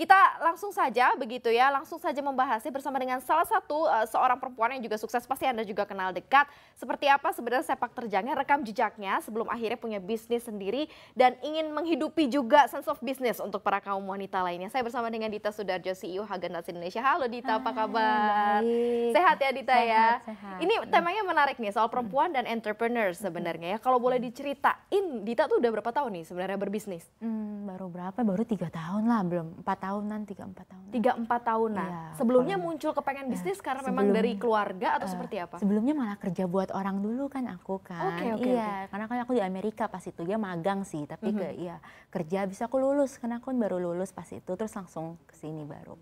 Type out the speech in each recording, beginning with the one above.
Kita langsung saja begitu ya, langsung saja membahasnya bersama dengan salah satu uh, seorang perempuan yang juga sukses pasti Anda juga kenal dekat. Seperti apa sebenarnya sepak terjangnya, rekam jejaknya sebelum akhirnya punya bisnis sendiri dan ingin menghidupi juga sense of business untuk para kaum wanita lainnya. Saya bersama dengan Dita Sudarjo CEO Hagendas Indonesia. Halo Dita, apa kabar? Baik. Sehat ya Dita ya? sehat, ya. Sehat. Ini temanya menarik nih soal perempuan dan entrepreneur sebenarnya ya. Kalau boleh diceritain, Dita tuh udah berapa tahun nih sebenarnya berbisnis? Hmm, baru berapa? Baru tiga tahun lah, belum empat tahun tahunan, tiga empat tahun Tiga empat tahunan. Ya, Sebelumnya kalau, muncul kepengen iya, bisnis karena sebelum, memang dari keluarga atau uh, seperti apa? Sebelumnya malah kerja buat orang dulu kan aku kan. Okay, okay, iya, okay. karena kan aku di Amerika pas itu ya magang sih, tapi mm -hmm. ke mhm. iya kerja bisa aku lulus karena aku baru lulus pas itu terus langsung ke sini baru.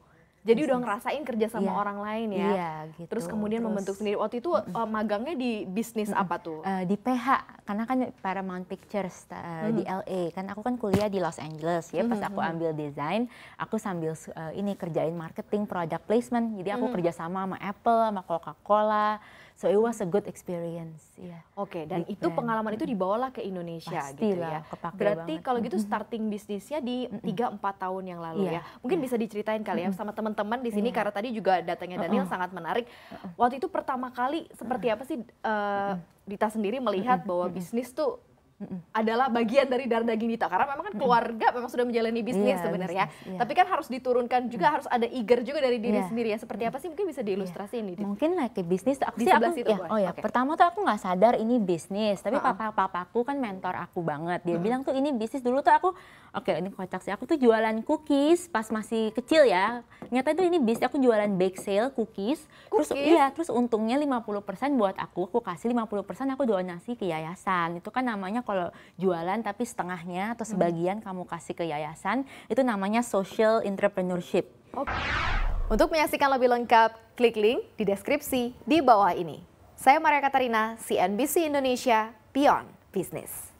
Jadi udah ngerasain kerja sama yeah. orang lain ya. Iya, gitu. Terus kemudian Terus, membentuk sendiri. Waktu itu mm, -mm. magangnya di bisnis mm, apa tuh? Uh, di PH, karena kan Paramount Pictures uh, mm. di LA. Kan aku kan kuliah di Los Angeles ya. Pas aku mm-hmm. ambil desain, aku sambil uh, ini kerjain marketing, product placement. Jadi aku mm. kerja sama sama Apple, sama Coca-Cola So it was a good experience. Yeah. Oke, okay, dan Big itu brand. pengalaman itu dibawalah ke Indonesia Pastilah, gitu ya. Berarti banget. kalau gitu starting bisnisnya di tiga empat tahun yang lalu yeah. ya. Mungkin yeah. bisa diceritain kali ya sama teman-teman di sini yeah. karena tadi juga datangnya Daniel uh -uh. sangat menarik. Waktu itu pertama kali seperti apa sih uh, Dita sendiri melihat bahwa bisnis tuh mm adalah bagian dari darah daging Dita karena memang kan keluarga mm memang sudah menjalani bisnis yeah, sebenarnya yeah. tapi kan harus diturunkan juga mm. harus ada eager juga dari diri yeah. sendiri ya seperti apa sih mungkin bisa diilustrasi yeah. Dita. mungkin like bisnis aku sih aku ya, oh ya okay. pertama tuh aku nggak sadar ini bisnis tapi uh-uh. papa papaku kan mentor aku banget dia uh-huh. bilang tuh ini bisnis dulu tuh aku oke okay, ini kocak sih aku tuh jualan cookies pas masih kecil ya nyata itu ini bisnis aku jualan bake sale cookies, cookies? terus iya terus untungnya 50% buat aku aku kasih 50% aku donasi ke yayasan itu kan namanya kalau jualan tapi setengahnya atau hmm. sebagian hmm. kamu kasih ke yayasan, itu namanya social entrepreneurship. Okay. Untuk menyaksikan lebih lengkap, klik link di deskripsi di bawah ini. Saya Maria Katarina, CNBC Indonesia, Beyond Business.